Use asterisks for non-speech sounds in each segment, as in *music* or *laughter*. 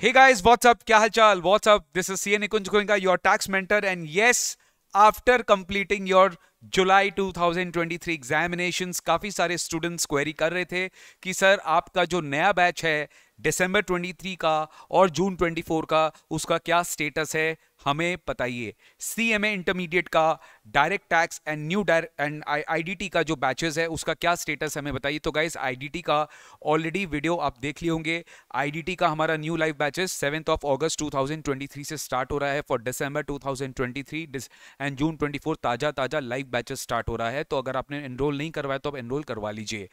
Hey guys, what's up? Kya halchal? What's up? This is CA Nikunj Goenka, your tax mentor. And yes, after completing your July 2023 examinations काफ़ी सारे students query कर रहे थे कि sir आपका जो नया बैच है दिसंबर 23 का और जून 24 का उसका क्या स्टेटस है हमें बताइए सी एम ए इंटरमीडिएट का direct tax and new and IDT का जो बैचेस है उसका क्या स्टेटस हमें बताइए तो गाइज आईडीटी का ऑलरेडी वीडियो आप देख लिए होंगे आईडीटी का हमारा new live batches seventh of August 2023 से स्टार्ट हो रहा है for December three and June four ताज़ा ताज़ा लाइव बैचेस स्टार्ट हो रहा है तो अगर आपने एनरोल नहीं करवाया तो आप एनरोल करवा लीजिए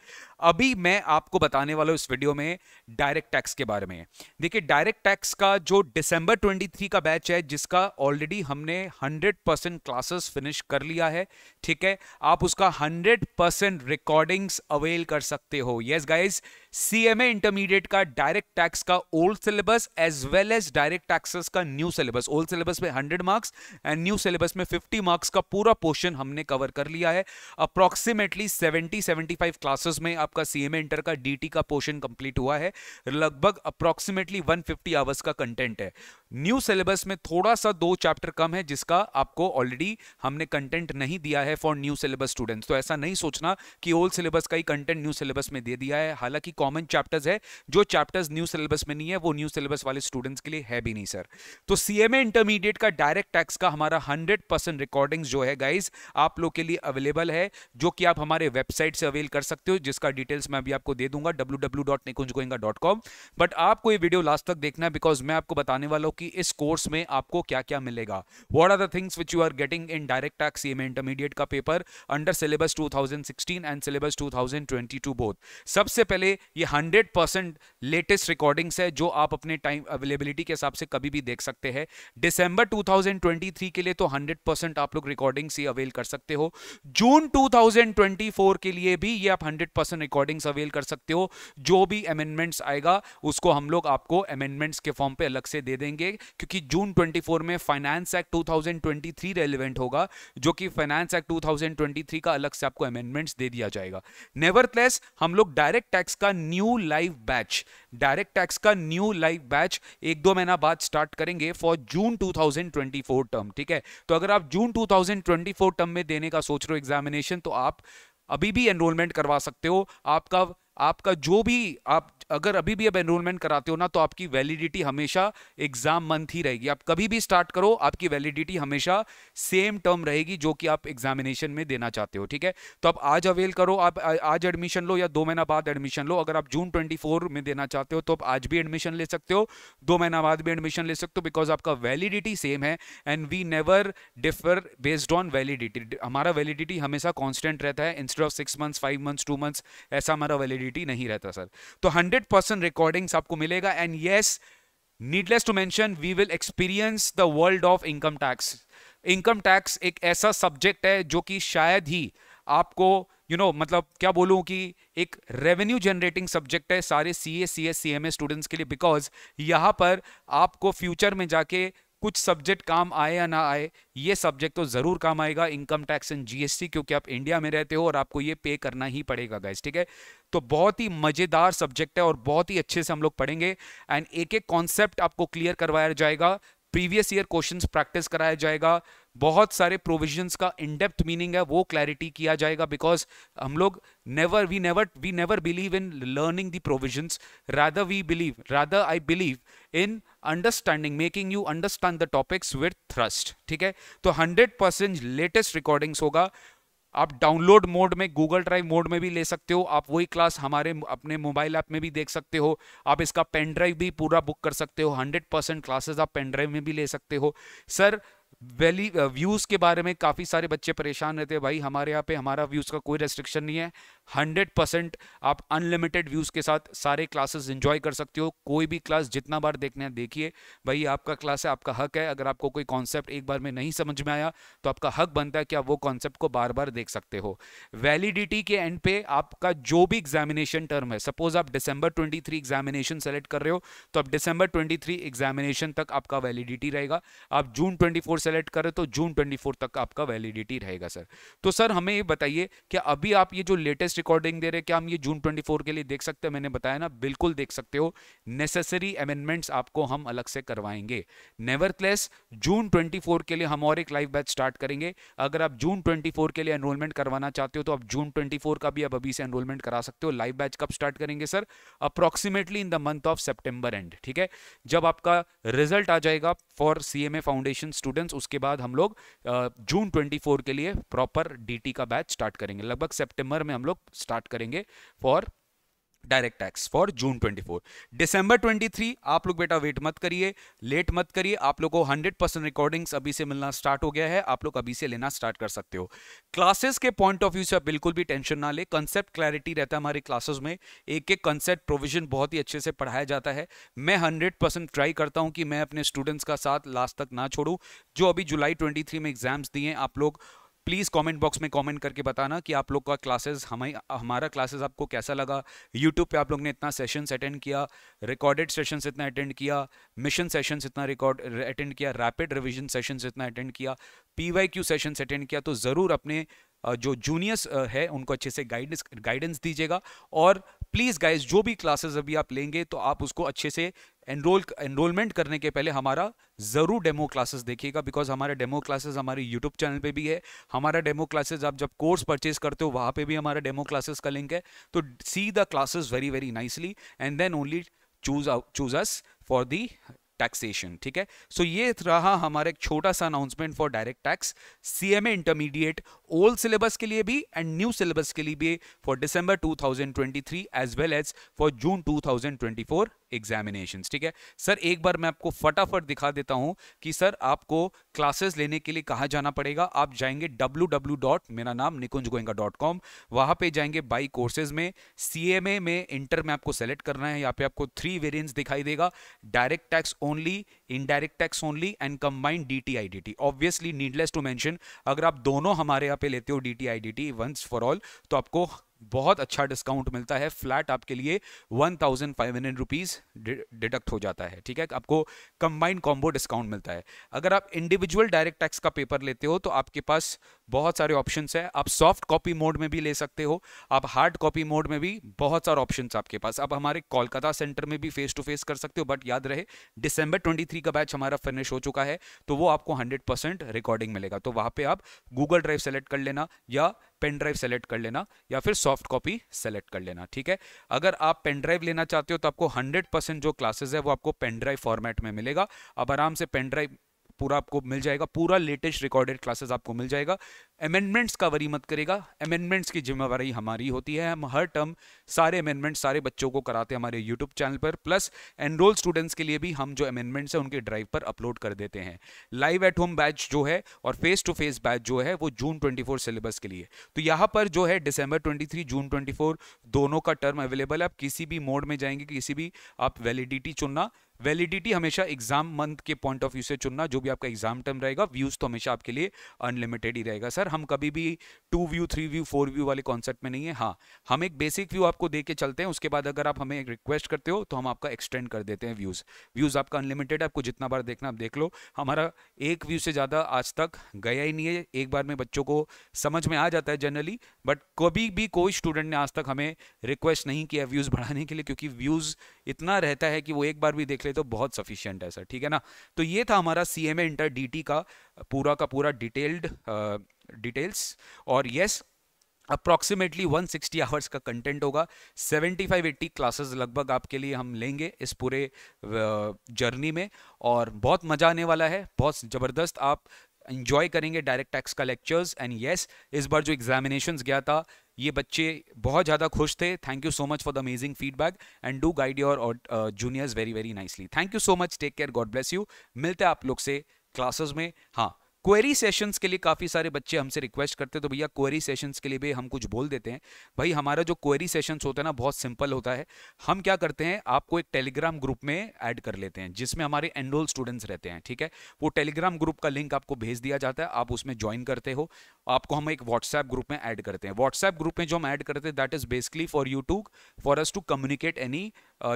अभी मैं आपको बताने वाला हूँ इस वीडियो में डायरेक्ट टैक्स के बारे में देखिए डायरेक्ट टैक्स का जो ट्वेंटी थ्री का बैच है जिसका उसका ऑलरेडी हमने 100 परसेंट क्लासेस फिनिश कर लिया है ठीक है आप उसका 100 परसेंट रिकॉर्डिंग्स अवेल कर सकते हो yes yes, guys CMA intermediate का डायरेक्ट टैक्स का old syllabus as well as direct taxes का न्यू सिलेबस ओल्ड सिलेबस में 100 मार्क्स एंड न्यू सिलेबस में 50 मार्क्स का पूरा पोर्शन हमने कवर कर लिया है अप्रॉक्सीमेटली 70 75 क्लासेस में आपका सीएमए इंटर का डीटी का पोर्शन कंप्लीट हुआ है लगभग अप्रॉक्सीमेटली 150 आवर्स का कंटेंट है न्यू सिलेबस में थोड़ा सा दो चैप्टर कम है जिसका आपको ऑलरेडी हमने कंटेंट नहीं दिया है फॉर न्यू सिलेबस स्टूडेंट्स तो ऐसा नहीं सोचना कि ओल्ड सिलेबस का ही कंटेंट न्यू सिलेबस में दे दिया है हालांकि कॉमन चैप्टर्स है जो चैप्टर्स न्यू सिलेबस में नहीं है वो न्यू सिलेबस वाले स्टूडेंट्स के लिए है भी नहीं सर तो सी एम इंटरमीडिएट का डायरेक्ट टैक्स का हमारा हंड्रेड परसेंट रिकॉर्डिंग जो है गाइज आप लोग के लिए अवेलेबल है जो कि आप हमारे वेबसाइट से अवेल कर सकते हो जिसका डिटेल्स मैं अभी आपको दे दूंगा डब्ल्यू बट आपको ये वीडियो लास्ट तक देखना है बिकॉज मैं आपको बताने वाला हूँ कि इस कोर्स में आपको क्या क्या मिलेगा what are the things which you are getting in direct tax C intermediate का paper under syllabus 2016 and syllabus two both सबसे पहले ये हंड्रेड परसेंट लेटेस्ट रिकॉर्डिंग्स है जो आप अपने टाइम अवेलेबिलिटी के हिसाब से कभी भी देख सकते हैं दिसंबर 2023 के लिए तो हंड्रेड परसेंट आप लोग रिकॉर्डिंग्स ही अवेल कर सकते हो जून 2024 के लिए भी ये आप हंड्रेड परसेंट रिकॉर्डिंग्स अवेल कर सकते हो जो भी अमेंडमेंट्स आएगा उसको हम लोग आपको अमेंडमेंट्स के फॉर्म पर अलग से दे देंगे क्योंकि जून ट्वेंटी में फाइनेंस एक्ट टू रेलिवेंट होगा जो कि फाइनेंस एक्ट टू का अलग से आपको अमेंडमेंट्स दे दिया जाएगा नेवर हम लोग डायरेक्ट टैक्स का new live batch direct tax का न्यू लाइव बैच एक दो महीना बाद स्टार्ट करेंगे फॉर जून 2024 टर्म ठीक है तो अगर आप जून 2024 टर्म में देने का सोच रहे हो एग्जामिनेशन तो आप अभी भी एनरोलमेंट करवा सकते हो आपका आपका जो भी आप अगर अभी भी आप एनरोलमेंट कराते हो ना तो आपकी वैलिडिटी हमेशा एग्जाम मंथ ही रहेगी आप कभी भी स्टार्ट करो आपकी वैलिडिटी हमेशा सेम टर्म रहेगी जो कि आप एग्जामिनेशन में देना चाहते हो ठीक है तो आप आज अवेल करो आप आज एडमिशन लो या दो महीना बाद एडमिशन लो अगर आप जून ट्वेंटी में देना चाहते हो तो आप आज भी एडमिशन ले सकते हो दो महीना बाद भी एडमिशन ले सकते हो बिकॉज आपका वैलिडिटी सेम है and we never differ based on validity हमारा वैलिडिटी हमेशा कॉन्स्टेंट रहता है instead of six months five months two months ऐसा हमारा वैलिडिटी नहीं रहता सर तो हंड्रेड हंड्रेड परसेंट रिकॉर्डिंग आपको मिलेगा and yes needless to mention we will experience the world of income tax income tax एक ऐसा सब्जेक्ट है जो कि शायद ही आपको यू you नो know, मतलब क्या बोलूँ कि एक रेवेन्यू जनरेटिंग सब्जेक्ट है सारे C A C S C M A students के लिए बिकॉज यहाँ पर आपको फ्यूचर में जाके कुछ सब्जेक्ट काम आए या ना आए ये सब्जेक्ट तो ज़रूर काम आएगा इनकम टैक्स एंड जीएसटी क्योंकि आप इंडिया में रहते हो और आपको ये पे करना ही पड़ेगा गैस ठीक है तो बहुत ही मज़ेदार सब्जेक्ट है और बहुत ही अच्छे से हम लोग पढ़ेंगे एंड एक एक कॉन्सेप्ट आपको क्लियर करवाया जाएगा प्रीवियस ईयर क्वेश्चंस प्रैक्टिस कराया जाएगा बहुत सारे प्रोविजंस का इनडेप्थ मीनिंग है वो क्लैरिटी किया जाएगा बिकॉज हम लोग never we never we never believe in learning the provisions rather we believe rather I believe in understanding making you understand the topics with thrust ठीक है तो हंड्रेड परसेंट लेटेस्ट रिकॉर्डिंग्स होगा आप download mode में Google drive mode में भी ले सकते हो आप वही क्लास हमारे अपने मोबाइल ऐप में भी देख सकते हो आप इसका पेन ड्राइव भी पूरा बुक कर सकते हो 100 परसेंट क्लासेस आप पेन ड्राइव में भी ले सकते हो सर वैली व्यूज़ के बारे में काफ़ी सारे बच्चे परेशान रहते हैं भाई हमारे यहाँ पे हमारा व्यूज़ का कोई रेस्ट्रिक्शन नहीं है हंड्रेड परसेंट आप अनलिमिटेड व्यूज़ के साथ सारे क्लासेस इंजॉय कर सकते हो कोई भी क्लास जितना बार देखने देखिए भाई आपका क्लास है आपका हक है अगर आपको कोई कॉन्सेप्ट एक बार में नहीं समझ में आया तो आपका हक बनता है कि आप वो कॉन्सेप्ट को बार बार देख सकते हो वैलिडिटी के एंड पे आपका जो भी एग्जामिनेशन टर्म है सपोज आप ट्वेंटी थ्री एग्जामिनेशन सेलेक्ट कर रहे हो तो आप ट्वेंटी थ्री एग्जामिनेशन तक आपका वैलिडिटी रहेगा आप जून फोर सेलेक्ट कर रहे हो तो जून फोर तक आपका वैलिडिटी रहेगा सर तो सर हमें ये बताइए कि अभी आप ये जो लेटेस्ट लेटेस्ट रिकॉर्डिंग दे रहे क्या हम ये जून 24 के लिए देख सकते हैं मैंने बताया ना बिल्कुल देख सकते हो नेसेसरी अमेंडमेंट्स आपको हम अलग से करवाएंगे नेवर जून 24 के लिए हम और एक लाइव बैच स्टार्ट करेंगे अगर आप जून 24 के लिए एनरोलमेंट करवाना चाहते हो तो आप जून 24 का भी आप अभी से एनरोलमेंट करा सकते हो लाइव बैच कब स्टार्ट करेंगे sir approximately in the month of September and ठीक है जब आपका रिजल्ट आ जाएगा फॉर सी फाउंडेशन स्टूडेंट्स उसके बाद हम लोग जून ट्वेंटी के लिए प्रॉपर डी का बैच स्टार्ट करेंगे लगभग सेप्टेम्बर में हम लोग स्टार्ट करेंगे for direct tax for June 24 December 23 आप लोग बेटा वेट मत करिए लेट मत करिए आप लोगों को हंड्रेड परसेंट रिकॉर्डिंग्स अभी से मिलना स्टार्ट हो गया है आप लोग अभी से लेना स्टार्ट कर सकते हो क्लासेस के पॉइंट ऑफ व्यू से आप बिल्कुल भी टेंशन ना ले कंसेप्ट क्लैरिटी रहता है हमारे क्लासेस में एक एक कंसेप्ट प्रोविजन बहुत ही अच्छे से पढ़ाया जाता है मैं हंड्रेड ट्राई करता हूँ कि मैं अपने स्टूडेंट्स का साथ लास्ट तक ना छोड़ू जो अभी जुलाई ट्वेंटी में एग्जाम्स दिए आप लोग प्लीज़ कमेंट बॉक्स में कमेंट करके बताना कि आप लोग का क्लासेस हमें हमारा क्लासेस आपको कैसा लगा यूट्यूब पे आप लोग ने इतना सेशंस अटेंड किया रिकॉर्डेड सेशंस इतना अटेंड किया मिशन सेशंस इतना रिकॉर्ड अटेंड किया रैपिड रिविजन सेशंस इतना अटेंड किया P Y Q sessions attend किया तो ज़रूर अपने जो जूनियर्स है उनको अच्छे से गाइडेंस गाइडेंस दीजिएगा और प्लीज़ गाइज जो भी क्लासेस अभी आप लेंगे तो आप उसको अच्छे से एनरोल एनरोलमेंट करने के पहले हमारा ज़रूर डेमो क्लासेस देखिएगा बिकॉज हमारे डेमो क्लासेस हमारे यूट्यूब चैनल पे भी है हमारा डेमो क्लासेस आप जब कोर्स परचेज करते हो वहां पे भी हमारा डेमो क्लासेस का लिंक है तो see the classes very very nicely and then only choose choose us for the taxation ठीक है सो so, ये रहा हमारा एक छोटा सा announcement for direct tax CMA intermediate old syllabus के लिए भी एंड न्यू सिलेबस के लिए भी for December 2023 thousand well as for June 2024 examination ठीक है सर एक बार मैं आपको फटाफट दिखा देता हूं कि सर आपको क्लासेस लेने के लिए कहाँ जाना पड़ेगा आप जाएंगे डब्ल्यू डब्ल्यू डॉट मेरा नाम निकुंज गोयंगा डॉट कॉम वहां पर जाएंगे बाई कोर्सेज में सी में इंटर में आपको सेलेक्ट करना है यहाँ पे आपको थ्री वेरियंट दिखाई देगा direct tax only indirect tax only and combined D T I D T obviously needless to mention अगर आप दोनों हमारे यहाँ पे लेते हो D T I D T once for all तो आपको बहुत अच्छा डिस्काउंट मिलता है फ्लैट आपके लिए one thousand five hundred rupees deduct हो जाता है ठीक है आपको कंबाइंड कॉम्बो डिस्काउंट मिलता है अगर आप इंडिविजुअल डायरेक्ट टैक्स का पेपर लेते हो तो आपके पास बहुत सारे ऑप्शंस है आप सॉफ्ट कॉपी मोड में भी ले सकते हो आप हार्ड कॉपी मोड में भी बहुत सारे ऑप्शंस आपके पास आप हमारे कोलकाता सेंटर में भी फेस टू फेस कर सकते हो बट याद रहे दिसंबर 23 का बैच हमारा फिनिश हो चुका है तो वो आपको 100% रिकॉर्डिंग मिलेगा तो वहाँ पे आप गूगल ड्राइव सेलेक्ट कर लेना या पेन ड्राइव सेलेक्ट कर लेना या फिर सॉफ्ट कॉपी सेलेक्ट कर लेना ठीक है अगर आप पेन ड्राइव लेना चाहते हो तो आपको 100% जो क्लासेस है वो आपको पेन ड्राइव फॉर्मेट में मिलेगा अब आराम से पेन ड्राइव पूरा आपको मिल जाएगा पूरा लेटेस्ट रिकॉर्डेड क्लासेस आपको मिल जाएगा अमेंडमेंट्स का वरी मत करेगा अमेंडमेंट्स की जिम्मेवारी हमारी होती है हम हर टर्म सारे अमेंडमेंट्स सारे बच्चों को कराते हैं हमारे यूट्यूब चैनल पर प्लस एनरोल स्टूडेंट्स के लिए भी हम जो अमेंडमेंट्स हैं उनके ड्राइव पर अपलोड कर देते हैं लाइव एट होम बैच जो है और फेस टू फेस बैच जो है वो जून ट्वेंटी सिलेबस के लिए तो यहाँ पर जो है डिसंबर ट्वेंटी जून ट्वेंटी दोनों का टर्म अवेलेबल है आप किसी भी मोड में जाएंगे किसी भी आप वैलिडिटी चुनना वैलिडिटी हमेशा एग्जाम मंथ के पॉइंट ऑफ व्यू से चुनना जो भी आपका एग्जाम टर्म रहेगा व्यूज तो हमेशा आपके लिए अनलिमिटेड ही रहेगा सर हम कभी भी two view three view four view वाले कॉन्सेप्ट में नहीं है हाँ हम एक बेसिक व्यू आपको दे के चलते हैं उसके बाद अगर आप हमें एक रिक्वेस्ट करते हो तो हम आपका एक्सटेंड कर देते हैं व्यूज व्यूज आपका अनलिमिटेड आपको जितना बार देखना आप देख लो हमारा एक व्यू से ज़्यादा आज तक गया ही नहीं है एक बार में बच्चों को समझ में आ जाता है जनरली बट कभी भी कोई स्टूडेंट ने आज तक हमें रिक्वेस्ट नहीं किया व्यूज़ *laughs* बढ़ाने के लिए क्योंकि व्यूज़ इतना रहता है कि वो एक बार भी देख ले तो बहुत सफिशियंट है सर ठीक है ना तो ये था हमारा सी एम इंटर डी का पूरा का पूरा डिटेल्ड डिटेल्स और यस अप्रॉक्सीमेटली 160 आवर्स का कंटेंट होगा 75-80 क्लासेस लगभग आपके लिए हम लेंगे इस पूरे जर्नी में और बहुत मज़ा आने वाला है बहुत ज़बरदस्त आप इन्जॉय करेंगे डायरेक्ट टैक्स का लेक्चर्स एंड येस इस बार जो एग्जामिनेशन गया था ये बच्चे बहुत ज़्यादा खुश थे thank you so much for the amazing feedback and do guide your juniors very very nicely thank you so much take care God bless you मिलते हैं आप लोग से क्लासेस में हाँ क्वेरी सेशंस के लिए काफ़ी सारे बच्चे हमसे रिक्वेस्ट करते तो भैया क्वेरी सेशंस के लिए भी हम कुछ बोल देते हैं भाई हमारा जो क्वेरी सेशंस होता है ना बहुत सिंपल होता है हम क्या करते हैं आपको एक टेलीग्राम ग्रुप में ऐड कर लेते हैं जिसमें हमारे एनरोल स्टूडेंट्स रहते हैं ठीक है वो टेलीग्राम ग्रुप का लिंक आपको भेज दिया जाता है आप उसमें ज्वाइन करते हो आपको हम एक व्हाट्सएप ग्रुप में ऐड करते हैं व्हाट्सएप ग्रुप में जो हम ऐड करते हैं that is basically for you to for us to communicate any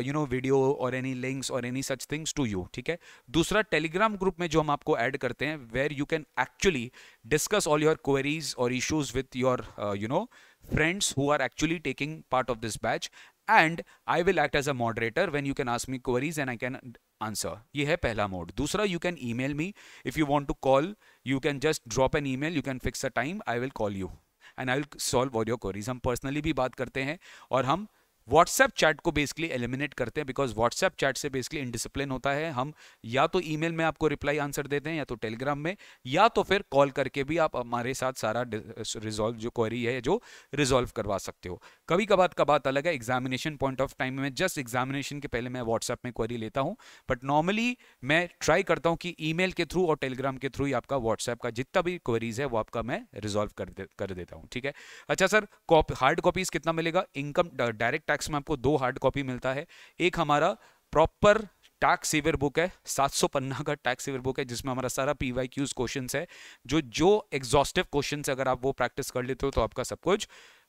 you know video और एनी लिंक्स और any such things to you ठीक है दूसरा टेलीग्राम ग्रुप में जो हम आपको ऐड करते हैं where you can actually discuss all your queries और issues with your you know friends who are actually taking part of this batch and I will act as a moderator when you can ask me queries and I can answer ये है पहला mode दूसरा you can email me if you want to call you can just drop an email you can fix a time I will call you and I will solve all your queries हम personally भी बात करते हैं और हम WhatsApp chat को basically eliminate करते हैं बिकॉज व्हाट्सएप चैट से बेसिकली इनडिसिप्लिन होता है हम या तो ई में आपको रिप्लाई आंसर देते हैं या तो टेलीग्राम में या तो फिर कॉल करके भी आप हमारे साथ सारा रिजॉल्व जो क्वेरी है जो रिजॉल्व करवा सकते हो कभी कभार का बात अलग है एग्जामिनेशन पॉइंट ऑफ टाइम में जस्ट एग्जामिनेशन के पहले मैं व्हाट्सएप में क्वेरी लेता हूँ बट नॉर्मली मैं ट्राई करता हूँ कि ई के थ्रू और टेलीग्राम के थ्रू ही आपका व्हाट्सएप का जितना भी क्वेरीज है वो आपका मैं रिजॉल्व कर, दे, कर देता हूँ ठीक है अच्छा सर हार्ड कॉपीज कितना मिलेगा इनकम डायरेक्ट टैक्स टैक्स में आपको दो हार्ड कॉपी मिलता है एक हमारा प्रॉपर टैक्स सेवर बुक है सात सौ पन्ना का टैक्स सेवर बुक है जिसमें हमारा सारा पी वाई क्यूज क्वेश्चन है जो जो एग्जॉस्टिव क्वेश्चन अगर आप वो प्रैक्टिस कर लेते हो तो आपका सब कुछ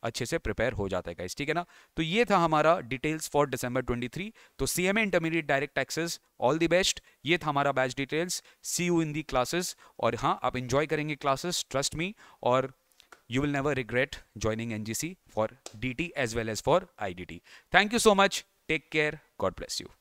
अच्छे से प्रिपेयर हो जाता है गाइस ठीक है ना तो ये था हमारा डिटेल्स फॉर दिसंबर 23 तो C M intermediate direct taxes all the best ये था हमारा batch details see you in the classes और हाँ आप इन्जॉय करेंगे क्लासेस ट्रस्ट मी और you will never regret joining NGC for DT as well as for IDT. Thank you so much. Take care. God bless you.